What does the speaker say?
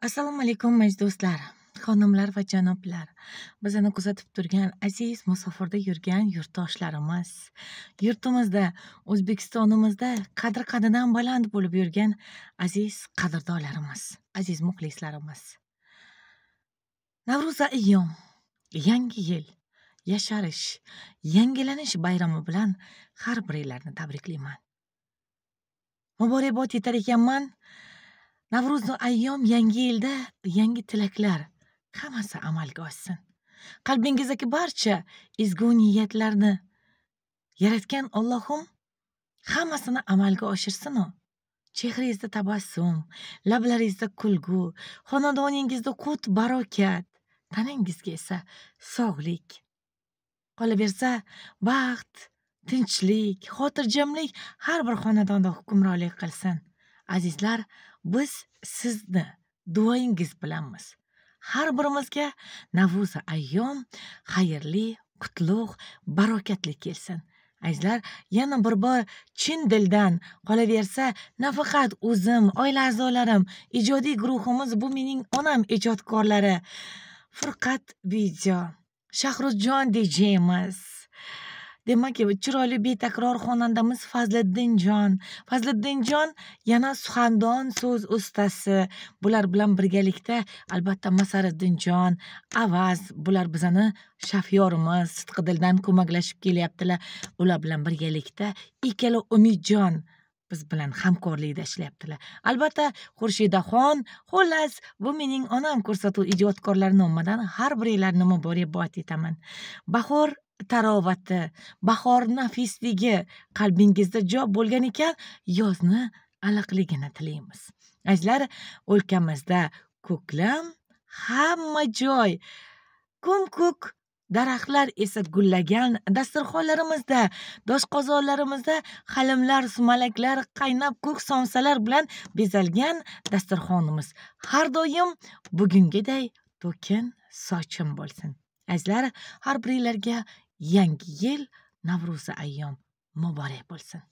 assalomu alaykum aziz do'stlar xonimlar va janoblar bizani kuzatib turgan aziz musofirda yurgan yurtdoshlarimiz yurtimizda o'zbekistonimizda qadr qadidan baland bo'lib yurgan aziz qadrdonlarimiz aziz muxlislarimiz navro'za ayyom yangi yil yasharish yangilanish bayrami bilan har biringlarni tabriklayman muborakbod etar ekanman navro'zu ayyom yangi yilda yangi tilaklar hammasi amalga oshsin qalbingizdagi barcha ezgu niyatlarni yaratgan ollohim hammasini amalga oshirsin u chehrangizda tabassum lablaringizda kulgu xonadoningizda qut barokat tanangizga esa sog'lik qolaversa baxt tinchlik xotirjamlik har bir xonadonda hukmronlik qilsin azizlar biz sizni duoyingiz bilanmiz har birimizga navuza ayyom xayrli qutlug' barokatli kelsin azizlar yana bir bor chin dildan qolaversa nafaqat o'zim oila a'zolarim ijodiy guruhimiz bu mening onam ijodkorlari furqat video shahruzjon dejemiz demak chiroyli betakror xonandamiz fazliddinjon fazliddinjon yana suxandon so'z ustasi bular bilan birgalikda albatta masariddinjon avaz bular bizani shafyorimiz sidqidildan ko'maklashib kelyaptilar ular bilan birgalikda ikkala umidjon biz bilan hamkorlikda ishlayaptilar albatta xurshidaxon xullas bu mening onam ko'rsatuv ijodkorlar nomidan har biringlarni muborakbod etaman aytaman bahor tarovati bahor nafisligi qalbingizda jo bo'lgan ekan yozni iliqligini tilaymiz azizlar o'lkamizda ko'klam hamma joy ko'm ko'k daraxtlar esa gullagan dasturxonlarimizda doshqozonlarimizda halimlar sumalaklar qaynab ko'k somsalar bilan bezalgan dasturxonimiz har doim bugungiday to'kin sochin bo'lsin azizlar har biringlarga yangi yil navro'zi ayyom muborak bo'lsin